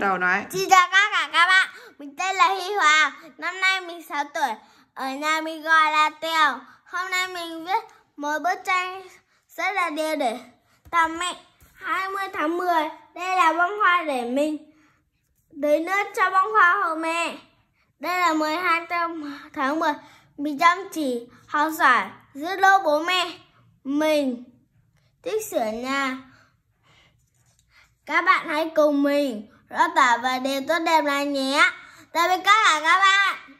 bắt đầu nói Xin chào tất cả các bạn Mình tên là Hy Hoàng, Năm nay mình 6 tuổi Ở nhà mình gọi là Tèo Hôm nay mình viết một bức tranh rất là đều để tầm mẹ 20 tháng 10 Đây là bông hoa để mình Tưới nước cho bông hoa hộ mẹ Đây là 12 tháng 10 Mình chăm chỉ học giỏi giữ lô bố mẹ Mình thích sửa nhà các bạn hãy cùng mình rất tạ và điều tốt đẹp này nhé. Tạm biệt các bạn các bạn.